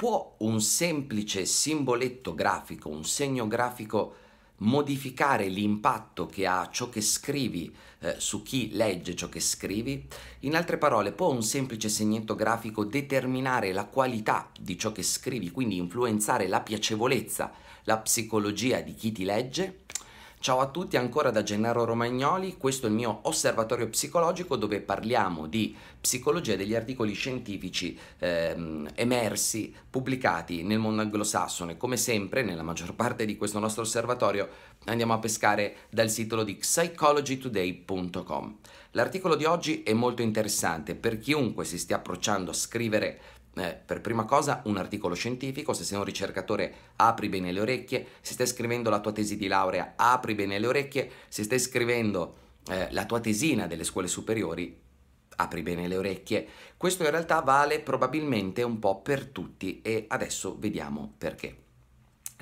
può un semplice simboletto grafico, un segno grafico modificare l'impatto che ha ciò che scrivi eh, su chi legge ciò che scrivi? In altre parole, può un semplice segnetto grafico determinare la qualità di ciò che scrivi, quindi influenzare la piacevolezza, la psicologia di chi ti legge? Ciao a tutti, ancora da Gennaro Romagnoli, questo è il mio osservatorio psicologico dove parliamo di psicologia e degli articoli scientifici ehm, emersi, pubblicati nel mondo anglosassone. Come sempre, nella maggior parte di questo nostro osservatorio andiamo a pescare dal sito di psychologytoday.com. L'articolo di oggi è molto interessante per chiunque si stia approcciando a scrivere eh, per prima cosa un articolo scientifico, se sei un ricercatore apri bene le orecchie, se stai scrivendo la tua tesi di laurea apri bene le orecchie, se stai scrivendo eh, la tua tesina delle scuole superiori apri bene le orecchie. Questo in realtà vale probabilmente un po' per tutti e adesso vediamo perché.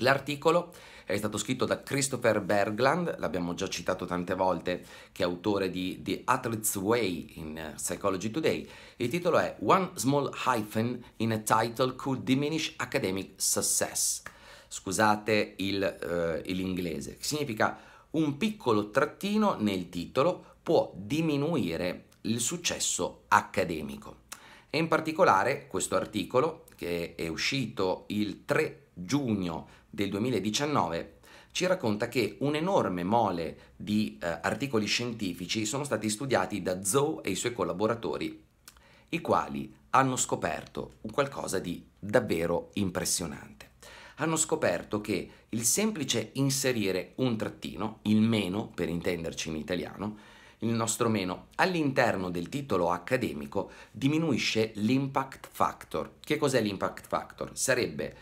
L'articolo è stato scritto da Christopher Bergland, l'abbiamo già citato tante volte, che è autore di The Athlete's Way in eh, Psychology Today. Il titolo è One Small Hyphen in a Title Could Diminish Academic Success. Scusate il, uh, eh, l'inglese. Significa un piccolo trattino nel titolo può diminuire il successo accademico. E in particolare questo articolo, che è uscito il 3 giugno del 2019 ci racconta che un'enorme mole di eh, articoli scientifici sono stati studiati da Zhou e i suoi collaboratori, i quali hanno scoperto qualcosa di davvero impressionante. Hanno scoperto che il semplice inserire un trattino, il meno per intenderci in italiano, il nostro meno, all'interno del titolo accademico diminuisce l'impact factor. Che cos'è l'impact factor? Sarebbe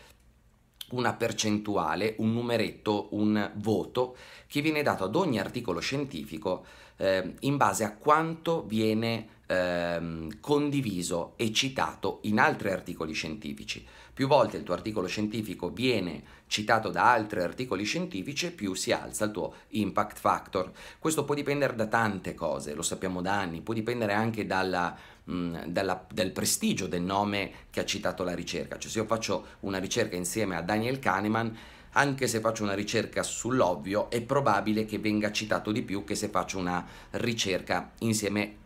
una percentuale, un numeretto, un voto che viene dato ad ogni articolo scientifico eh, in base a quanto viene ehm, condiviso e citato in altri articoli scientifici. Più volte il tuo articolo scientifico viene citato da altri articoli scientifici, più si alza il tuo impact factor. Questo può dipendere da tante cose, lo sappiamo da anni, può dipendere anche dalla, mh, mm, dalla, dal prestigio del nome che ha citato la ricerca. Cioè se io faccio una ricerca insieme a Daniel Kahneman, anche se faccio una ricerca sull'ovvio, è probabile che venga citato di più che se faccio una ricerca insieme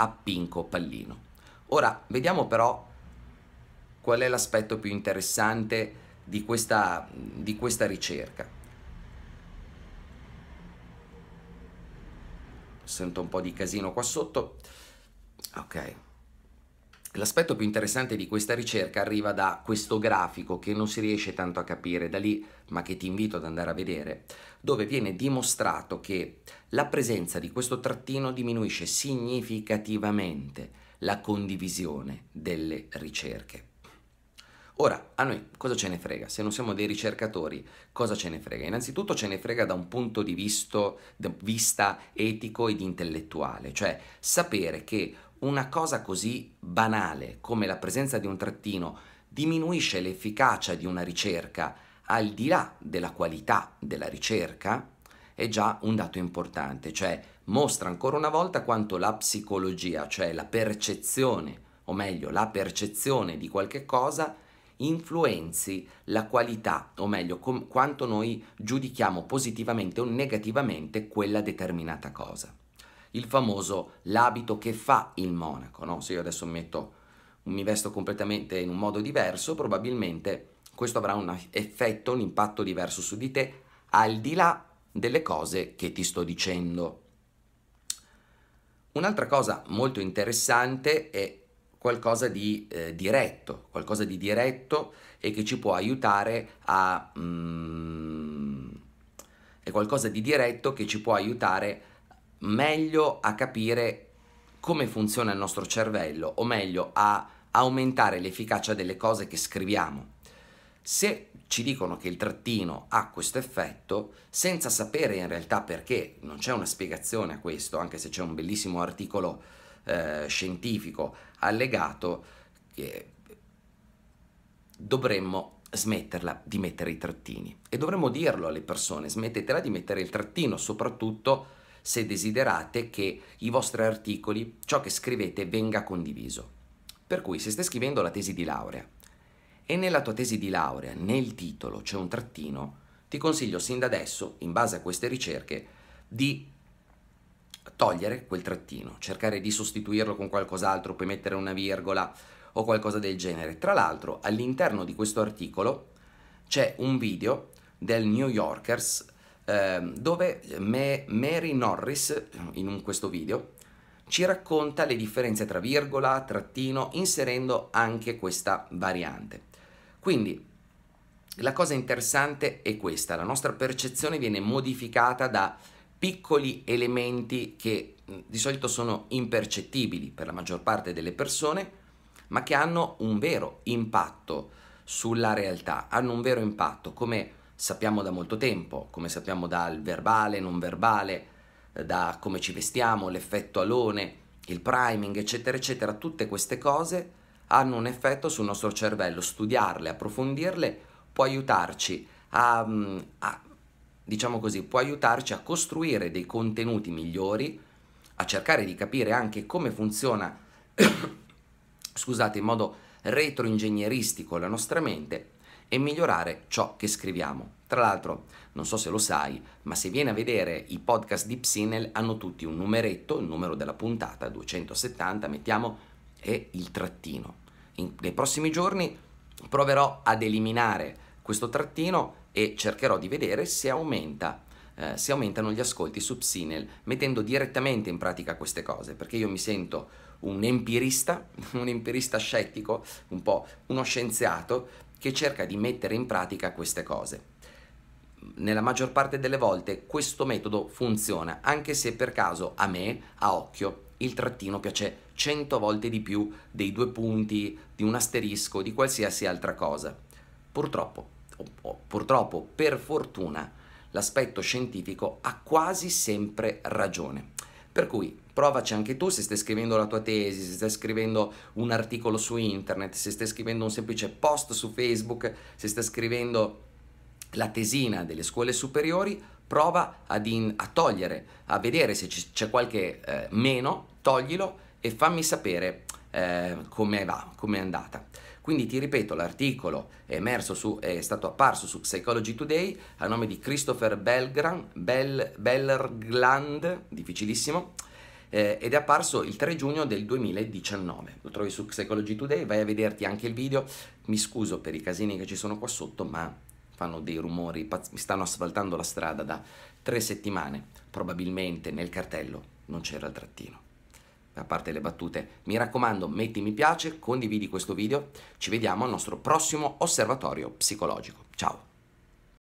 a Pinco Pallino. Ora vediamo però qual è l'aspetto più interessante di questa, di questa ricerca. Sento un po' di casino qua sotto. Ok. L'aspetto più interessante di questa ricerca arriva da questo grafico che non si riesce tanto a capire da lì, ma che ti invito ad andare a vedere, dove viene dimostrato che la presenza di questo trattino diminuisce significativamente la condivisione delle ricerche. Ora, a noi cosa ce ne frega? Se non siamo dei ricercatori, cosa ce ne frega? Innanzitutto ce ne frega da un punto di visto, vista etico ed intellettuale, cioè sapere che una cosa così banale come la presenza di un trattino diminuisce l'efficacia di una ricerca al di là della qualità della ricerca è già un dato importante, cioè mostra ancora una volta quanto la psicologia, cioè la percezione, o meglio la percezione di qualche cosa, influenzi la qualità, o meglio com- quanto noi giudichiamo positivamente o negativamente quella determinata cosa il famoso l'abito che fa il monaco, no? Se io adesso metto, mi vesto completamente in un modo diverso, probabilmente questo avrà un effetto, un impatto diverso su di te, al di là delle cose che ti sto dicendo. Un'altra cosa molto interessante è qualcosa di eh, diretto, qualcosa di diretto e che ci può aiutare a... Mm, è qualcosa di diretto che ci può aiutare meglio a capire come funziona il nostro cervello, o meglio a aumentare l'efficacia delle cose che scriviamo. Se ci dicono che il trattino ha questo effetto, senza sapere in realtà perché, non c'è una spiegazione a questo, anche se c'è un bellissimo articolo eh, scientifico allegato, che dovremmo smetterla di mettere i trattini. E dovremmo dirlo alle persone, smettetela di mettere il trattino, soprattutto se desiderate che i vostri articoli, ciò che scrivete, venga condiviso. Per cui se stai scrivendo la tesi di laurea e nella tua tesi di laurea, nel titolo, c'è un trattino, ti consiglio sin da adesso, in base a queste ricerche, di togliere quel trattino, cercare di sostituirlo con qualcos'altro, puoi mettere una virgola o qualcosa del genere. Tra l'altro, all'interno di questo articolo c'è un video del New Yorkers Ehm, dove Me- Mary Norris, in questo video, ci racconta le differenze tra virgola, trattino, inserendo anche questa variante. Quindi la cosa interessante è questa, la nostra percezione viene modificata da piccoli elementi che mm, di solito sono impercettibili per la maggior parte delle persone, ma che hanno un vero impatto sulla realtà, hanno un vero impatto, come sappiamo da molto tempo, come sappiamo dal verbale, non verbale, eh, da come ci vestiamo, l'effetto alone, il priming, eccetera, eccetera, tutte queste cose hanno un effetto sul nostro cervello. Studiarle, approfondirle può aiutarci a, mm, a diciamo così, può aiutarci a costruire dei contenuti migliori, a cercare di capire anche come funziona, scusate, in modo retroingegneristico la nostra mente e migliorare ciò che scriviamo. Tra l'altro, non so se lo sai, ma se vieni a vedere i podcast di Psinel hanno tutti un numeretto, il numero della puntata, 270, mettiamo, e il trattino. In, nei prossimi giorni proverò ad eliminare questo trattino e cercherò di vedere se aumenta eh, se aumentano gli ascolti su Psinel, mettendo direttamente in pratica queste cose, perché io mi sento un empirista, un empirista scettico, un po' uno scienziato che cerca di mettere in pratica queste cose. Nella maggior parte delle volte questo metodo funziona, anche se per caso a me, a occhio, il trattino piace 100 volte di più dei due punti, di un asterisco, di qualsiasi altra cosa. Purtroppo, purtroppo, per fortuna, l'aspetto scientifico ha quasi sempre ragione. Per cui provaci anche tu se stai scrivendo la tua tesi, se stai scrivendo un articolo su internet, se stai scrivendo un semplice post su Facebook, se stai scrivendo la tesina delle scuole superiori, prova in, a togliere, a vedere se c'è qualche eh, meno, toglilo e fammi sapere eh, come va, come è andata. Quindi ti ripeto, l'articolo è, emerso su, è stato apparso su Psychology Today a nome di Christopher Belgran, Bel, Bellergland, difficilissimo, eh, ed è apparso il 3 giugno del 2019. Lo trovi su Psychology Today, vai a vederti anche il video. Mi scuso per i casini che ci sono qua sotto, ma fanno dei rumori, mi stanno asfaltando la strada da tre settimane. Probabilmente nel cartello non c'era il trattino a parte le battute, mi raccomando metti mi piace, condividi questo video, ci vediamo al nostro prossimo osservatorio psicologico. Ciao!